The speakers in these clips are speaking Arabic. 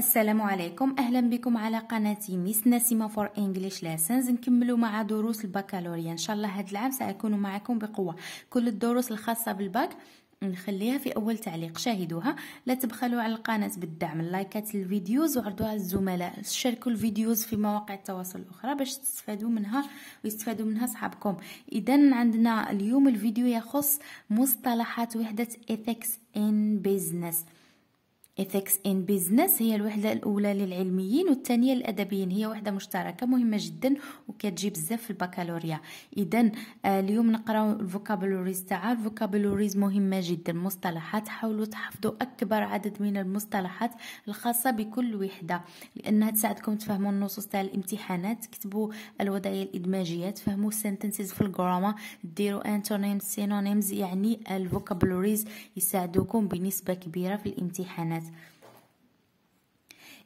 السلام عليكم اهلا بكم على قناتي ميس نسيمه فور انجلش ليسنز نكملوا مع دروس البكالوريا ان شاء الله هاد العام ساكون معكم بقوه كل الدروس الخاصه بالباك نخليها في اول تعليق شاهدوها لا تبخلوا على القناه بالدعم اللايكات الفيديوز وعرضوها للزملاء شاركوا الفيديوز في مواقع التواصل الاخرى باش تستفادوا منها ويستفادوا منها صحابكم اذا عندنا اليوم الفيديو يخص مصطلحات وحده ايثكس ان بيزنس ethics in business هي الوحدة الأولى للعلميين والثانية للأدبيين هي وحدة مشتركة مهمة جدا وكتجي بزاف في البكالوريا إذا آه اليوم نقراو الفوكابلوريز تاعها الفوكابلوريز مهمة جدا مصطلحات حاولوا تحفظوا أكبر عدد من المصطلحات الخاصة بكل وحدة لأنها تساعدكم تفهموا النصوص تاع الامتحانات تكتبوا الوضعية الإدماجية تفهموا السنتنسز في الجراما ديروا انتونيمز سينونيمز يعني الفوكابلوريز يساعدوكم بنسبة كبيرة في الامتحانات الخدمات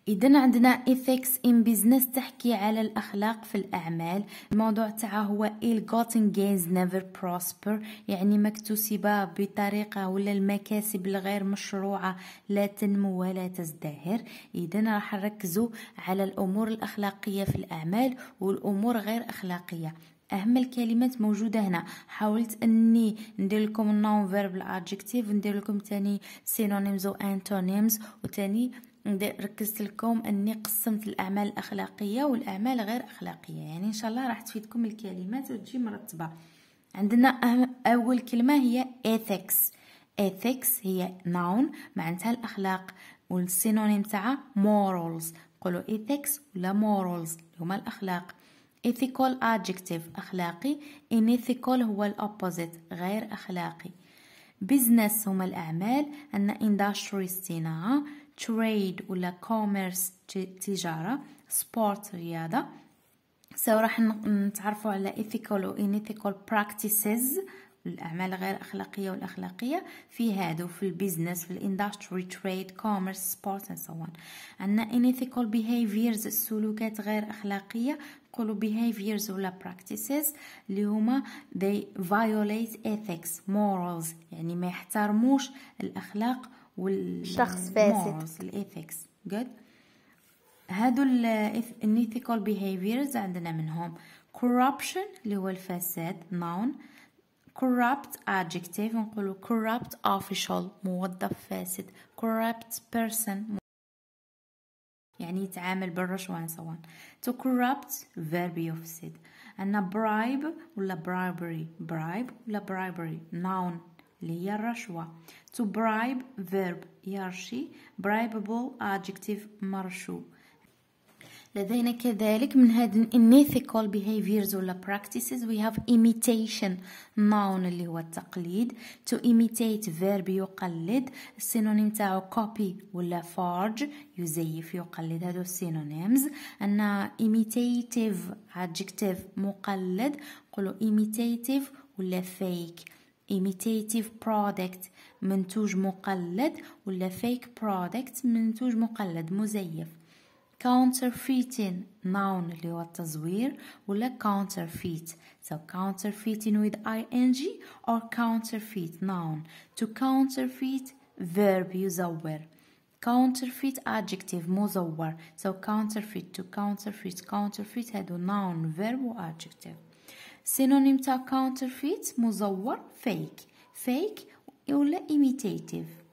إذن عندنا إفكس إن بيزنس تحكي على الاخلاق في الاعمال الموضوع تاعها هو ill غوتن جينز نيفر بروسبر يعني مكتسبه بطريقه ولا المكاسب الغير مشروعه لا تنمو ولا تزدهر إذن راح نركزوا على الامور الاخلاقيه في الاعمال والامور غير اخلاقيه اهم الكلمات موجوده هنا حاولت اني ندير لكم النون فيرب الادجكتيف ندير لكم ثاني سينونيمز وانتونيمز وثاني ركزت لكم اني قسمت الاعمال الاخلاقيه والاعمال غير اخلاقيه يعني ان شاء الله راح تفيدكم الكلمات وتجي مرتبه عندنا أهم اول كلمه هي ethics ethics هي noun معناتها الاخلاق والسينونيم تاعها morals نقولوا ethics ولا morals هما الاخلاق ethical adjective أخلاقي unethical هو الأوبوزيت غير أخلاقي business هما الأعمال أن industry صناعة trade ولا commerce تجارة sport رياضة سو راح نتعرفوا على ethical و unethical practices الأعمال غير أخلاقية والأخلاقية في هادو في البيزنس في الاندستري تريد كوميرس سبورت اند سو ان عندنا unethical behaviors السلوكات غير أخلاقية نقولوا بيهافيرز ولا براكتيسز اللي هما دي فايوليت ethics مورالز يعني ما يحترموش الأخلاق والشخص فاسد الإيثكس جود هادو الانيثيكال بيهافيرز عندنا منهم corruption اللي هو الفساد noun corrupt adjective نقول corrupt official موظف فاسد corrupt person يعني يتعامل بالرشوة سواء to corrupt verb يفسد عندنا bribe ولا bribery bribe ولا bribery noun اللي هي الرشوة to bribe verb يرشي bribeable adjective مرشو لدينا كذلك من هاد unethical behaviors ولا practices we have imitation noun اللي هو التقليد to imitate verb يقلد synonym تاعو copy ولا forge يزيف يقلد هادو synonyms أن imitative adjective مقلد نقولو imitative ولا fake imitative product منتوج مقلد ولا fake product منتوج مقلد مزيف counterfeiting noun اللي هو التزوير ولا counterfeit so counterfeiting with ing or counterfeit noun to counterfeit verb يزور counterfeit adjective مزور so counterfeit to counterfeit counterfeit هادو noun verb و adjective synonym to counterfeit مزور fake fake ولا imitative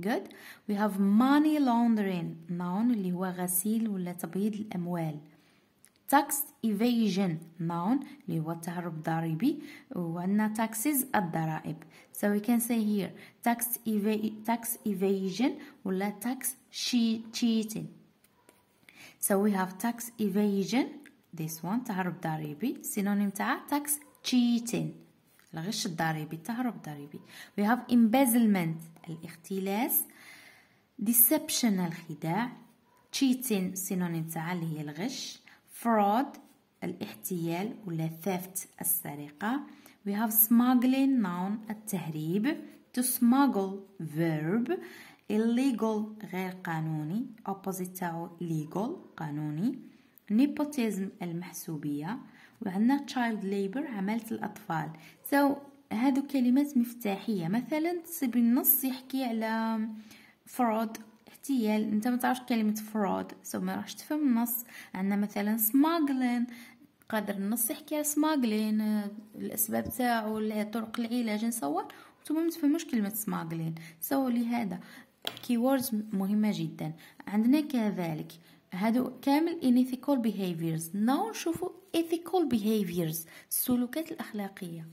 good we have money laundering noun اللي هو غسيل ولا تبييض الأموال tax evasion noun اللي هو التهرب الضريبي وعندنا taxes الضرائب so we can say here tax, eva tax evasion ولا tax cheating so we have tax evasion this one تهرب ضريبي synonym تاع tax cheating الغش الضريبي التهرب الضريبي we have embezzlement الاختلاس deception الخداع cheating سينونيم تاعها اللي هي الغش fraud الاحتيال ولا theft السرقة we have smuggling noun التهريب to smuggle verb illegal غير قانوني opposite تاعو legal قانوني nepotism المحسوبية وعندنا child labor عمالة الأطفال so هادو كلمات مفتاحية مثلا تصيب النص يحكي على fraud احتيال انت ما تعرفش كلمة fraud so ما راحش تفهم النص عندنا مثلا smuggling قادر النص يحكي على smuggling الأسباب تاعو طرق العلاج نصور وانتم ما تفهموش كلمة smuggling so لهذا keywords مهمة جدا عندنا كذلك هادو كامل ethical behaviors ناو نشوفو ethical behaviors السلوكات الأخلاقية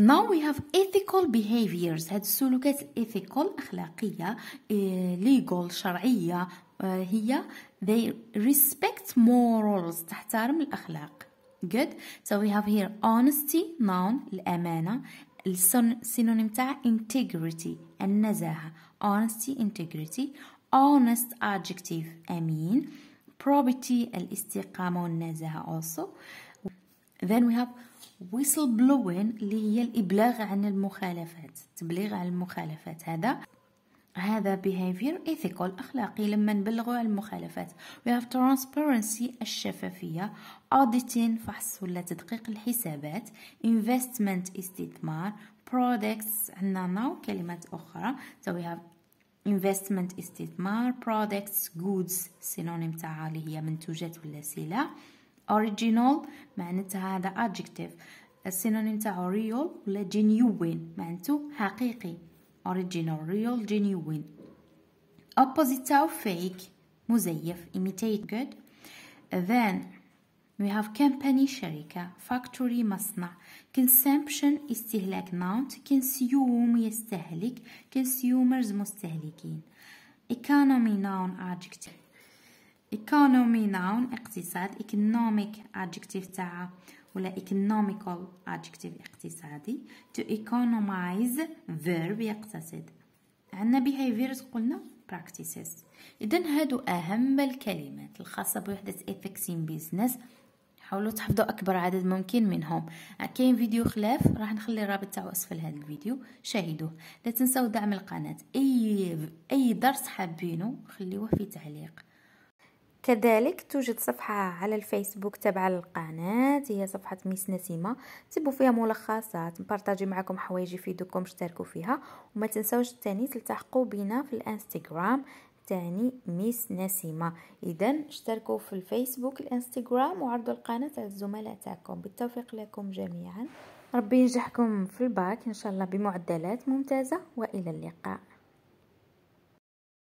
Now we have ethical behaviors هاد السلوكات الإثيكال أخلاقية legal شرعية هي they respect morals تحترم الأخلاق good so we have here honesty noun الأمانة synonym تاع integrity النزاهة honesty integrity honest adjective أمين probity الاستقامة والنزاهة also then we have whistleblowing اللي هي الإبلاغ عن المخالفات تبليغ عن المخالفات هذا هذا behavior ethical أخلاقي لما نبلغوا المخالفات we have transparency الشفافية auditing فحص ولا تدقيق الحسابات investment استثمار products عندنا now كلمات أخرى so we have investment استثمار products goods synonym تاعها اللي هي منتوجات ولا سلع original معناتها هذا adjective السينونيم تاعو real ولا genuine معناتو حقيقي original real genuine opposites of fake مزيف imitate good then we have company شركة factory مصنع consumption استهلاك noun consume يستهلك consumers مستهلكين economy noun adjective economy noun اقتصاد economic adjective تاعها ولا economical adjective اقتصادي to economize verb يقتصد عندنا behaviors قلنا practices إذن هادو اهم الكلمات الخاصه بوحده افكسين بيزنس حاولوا تحفظوا اكبر عدد ممكن منهم كاين فيديو خلاف راح نخلي الرابط تاعو اسفل هذا الفيديو شاهدوه لا تنسوا دعم القناه اي اي درس حابينه خليوه في تعليق كذلك توجد صفحة على الفيسبوك تابعة للقناة هي صفحة ميس نسيمة تبوا فيها ملخصات نبارطاجي معكم حوايج يفيدكم اشتركوا فيها وما تنسوش تاني تلتحقوا بنا في الانستغرام تاني ميس نسيمة اذا اشتركوا في الفيسبوك الانستغرام وعرضوا القناة على الزملاء تاعكم بالتوفيق لكم جميعا ربي ينجحكم في الباك ان شاء الله بمعدلات ممتازة والى اللقاء